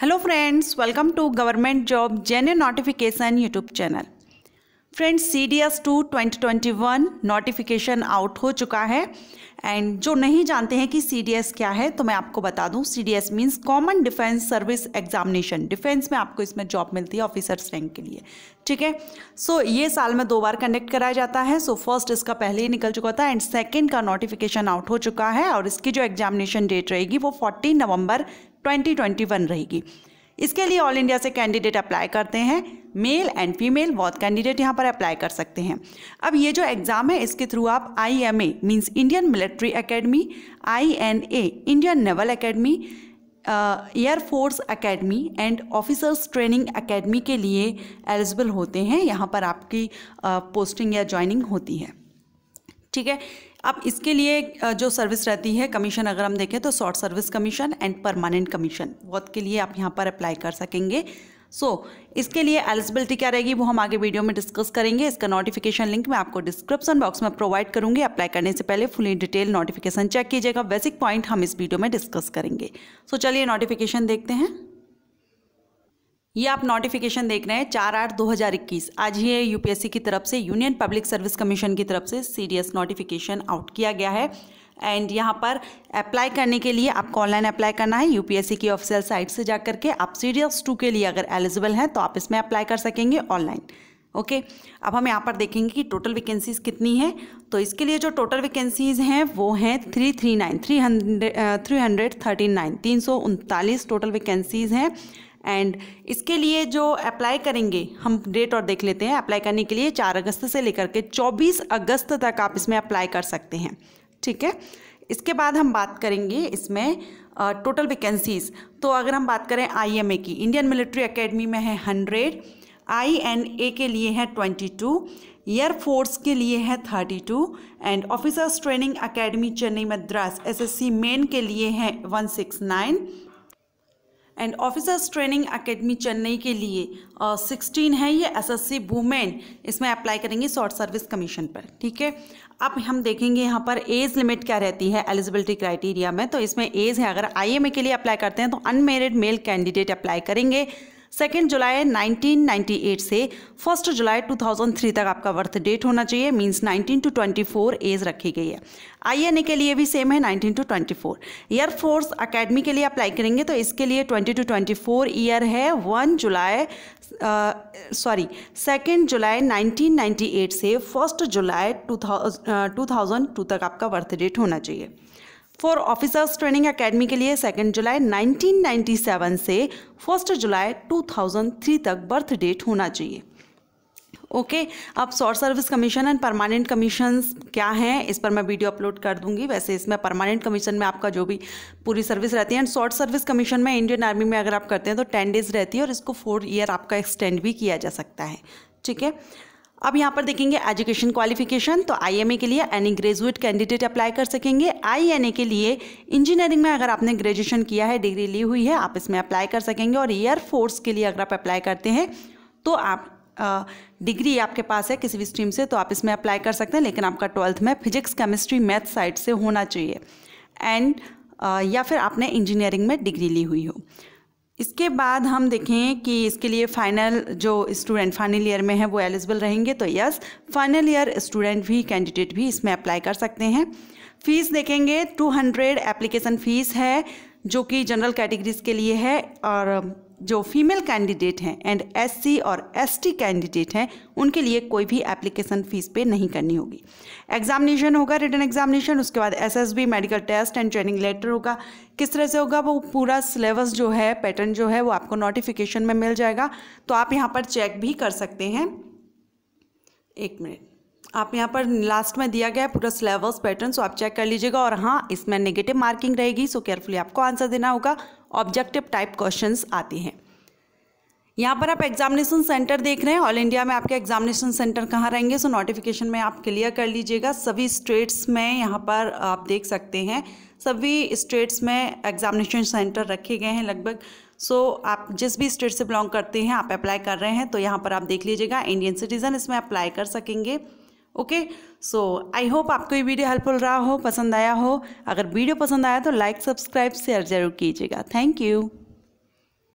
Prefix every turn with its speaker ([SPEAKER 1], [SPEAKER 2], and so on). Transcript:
[SPEAKER 1] hello friends welcome to government job genuine notification YouTube channel friends C D S two twenty twenty one notification out हो चुका है and जो नहीं जानते हैं कि सी डी एस क्या है तो मैं आपको बता दूं C D S means common defence service examination defence में आपको इसमें जॉब मिलती है ऑफिसर्स रैंक के लिए ठीक है सो ये साल में दो बार कंडक्ट कराया जाता है सो so, फर्स्ट इसका पहले ही निकल चुका था एंड सेकेंड का नोटिफिकेशन आउट हो चुका है और इसकी जो एग्जामिनेशन डेट रहेगी वो फोर्टीन नवंबर वन रहेगी इसके लिए ऑल इंडिया से कैंडिडेट अप्लाई करते हैं मेल एंड फीमेल बहुत कैंडिडेट यहाँ पर अप्लाई कर सकते हैं अब ये जो एग्ज़ाम है इसके थ्रू आप I M A means Indian military academy I N A Indian naval academy air force academy and officers training academy के लिए एलिजिबल होते हैं यहाँ पर आपकी पोस्टिंग uh, या ज्वाइनिंग होती है ठीक है अब इसके लिए जो सर्विस रहती है कमीशन अगर हम देखें तो short service commission and permanent commission बहुत के लिए आप यहाँ पर अप्लाई कर सकेंगे सो so, इसके लिए एलिजिबिलिटी क्या रहेगी वो हम आगे वीडियो में डिस्कस करेंगे इसका नोटिफिकेशन लिंक मैं आपको डिस्क्रिप्शन बॉक्स में प्रोवाइड करूंगी अप्लाई करने से पहले फुल डिटेल नोटिफिकेशन चेक कीजिएगा बेसिक पॉइंट हम इस वीडियो में डिस्कस करेंगे सो so, चलिए नोटिफिकेशन देखते हैं ये आप नोटिफिकेशन देख रहे हैं चार आठ दो हज़ार इक्कीस आज ये यूपीएससी की तरफ से यूनियन पब्लिक सर्विस कमीशन की तरफ से सीरियस नोटिफिकेशन आउट किया गया है एंड यहाँ पर अप्लाई करने के लिए आपको ऑनलाइन अप्लाई करना है यूपीएससी की ऑफिशियल साइट से जा करके आप सीरियस टू के लिए अगर एलिजिबल हैं तो आप इसमें अप्लाई कर सकेंगे ऑनलाइन ओके अब हम यहाँ पर देखेंगे कि टोटल वैकेंसीज़ कितनी हैं तो इसके लिए जो टोटल वैकेंसीज़ हैं वो हैं three three nine three hundred three hundred thirty nine तीन सौ उनतालीस टोटल वैकेंसीज़ हैं एंड इसके लिए जो अप्लाई करेंगे हम डेट और देख लेते हैं अप्लाई करने के लिए चार अगस्त से लेकर के चौबीस अगस्त तक आप इसमें अप्लाई कर सकते हैं ठीक है इसके बाद हम बात करेंगे इसमें टोटल वैकेंसीज़ तो अगर हम बात करें आईएमए की इंडियन मिलिट्री एकेडमी में है हंड्रेड आई एन ए के लिए है ट्वेंटी टू एयरफोर्स के लिए है thirty two and officers training academy Chennai Madras SSC men के लिए है one six nine and officers training academy Chennai के लिए सिक्सटीन है ये एसएससी वूमेन इसमें अप्लाई करेंगे शॉर्ट सर्विस कमीशन पर ठीक है अब हम देखेंगे यहाँ पर एज लिमिट क्या रहती है एलिजिबिलिटी क्राइटेरिया में तो इसमें एज है अगर आईएमए के लिए अप्लाई करते हैं तो अनमेरिड मेल कैंडिडेट अप्लाई करेंगे सेकेंड जुलाई 1998 से फर्स्ट जुलाई 2003 तक आपका बर्थ डेट होना चाहिए मींस 19 टू 24 एज रखी गई है आईएनए के लिए भी सेम है 19 टू 24 एयर फोर्स अकेडमी के लिए अप्लाई करेंगे तो इसके लिए 20 टू 24 ईयर है 1 जुलाई सॉरी सेकेंड जुलाई 1998 से फर्स्ट जुलाई टू थाउजेंड 2002 तक आपका बर्थ डेट होना चाहिए फॉर ऑफिसर्स ट्रेनिंग एकेडमी के लिए सेकेंड जुलाई 1997 से फर्स्ट जुलाई 2003 तक बर्थ डेट होना चाहिए ओके okay, अब short service commission and permanent commission क्या हैं इस पर मैं वीडियो अपलोड कर दूंगी वैसे इसमें परमानेंट कमीशन में आपका जो भी पूरी सर्विस रहती है एंड शॉर्ट सर्विस कमीशन में इंडियन आर्मी में अगर आप करते हैं तो टेन डेज रहती है और इसको फोर ईयर आपका एक्सटेंड भी किया जा सकता है ठीक है अब यहाँ पर देखेंगे एजुकेशन क्वालिफिकेशन तो आईएमए के लिए एनी ग्रेजुएट कैंडिडेट अप्लाई कर सकेंगे आईएनए के लिए इंजीनियरिंग में अगर आपने ग्रेजुएशन किया है डिग्री ली हुई है आप इसमें अप्लाई कर सकेंगे और ईयर फोर्स के लिए अगर आप अप्लाई करते हैं तो आप डिग्री आपके पास है किसी भी स्ट्रीम से तो आप इसमें अप्लाई कर सकते हैं लेकिन आपका ट्वेल्थ में फिजिक्स केमिस्ट्री मैथ साइड से होना चाहिए एंड या फिर आपने इंजीनियरिंग में डिग्री ली हुई हो इसके बाद हम देखें कि इसके लिए फाइनल जो स्टूडेंट फाइनल ईयर में है वो एलिजिबल रहेंगे तो यस फाइनल ईयर स्टूडेंट भी कैंडिडेट भी इसमें अप्लाई कर सकते हैं फीस देखेंगे 200 एप्लीकेशन फ़ीस है जो कि जनरल कैटेगरीज के लिए है और जो फीमेल कैंडिडेट हैं एंड एससी और एसटी कैंडिडेट हैं उनके लिए कोई भी एप्लीकेशन फ़ीस पे नहीं करनी होगी एग्जामिनेशन होगा रिटर्न एग्जामिनेशन उसके बाद SSB medical test and training letter होगा किस तरह से होगा वो पूरा सिलेबस जो है पैटर्न जो है वो आपको नोटिफिकेशन में मिल जाएगा तो आप यहाँ पर चेक भी कर सकते हैं एक मिनट आप यहाँ पर लास्ट में दिया गया है पूरा सिलेबस पैटर्न सो आप चेक कर लीजिएगा और हाँ इसमें नेगेटिव मार्किंग रहेगी सो केयरफुली आपको आंसर देना होगा ऑब्जेक्टिव टाइप क्वेश्चन आते हैं यहाँ पर आप एग्जामिनेशन सेंटर देख रहे हैं ऑल इंडिया में आपके एग्जामिनेशन सेंटर कहाँ रहेंगे सो नोटिफिकेशन में आप क्लियर कर लीजिएगा सभी स्टेट्स में यहाँ पर आप देख सकते हैं सभी स्टेट्स में एग्जामिनेशन सेंटर रखे गए हैं लगभग सो so, आप जिस भी स्टेट से बिलोंग करते हैं आप अप्लाई कर रहे हैं तो यहाँ पर आप देख लीजिएगा इंडियन सिटीज़न इसमें अप्लाई कर सकेंगे ओके सो आई होप आपको ये वीडियो हेल्पफुल रहा हो पसंद आया हो अगर वीडियो पसंद आया तो लाइक सब्सक्राइब शेयर जरूर कीजिएगा थैंक यू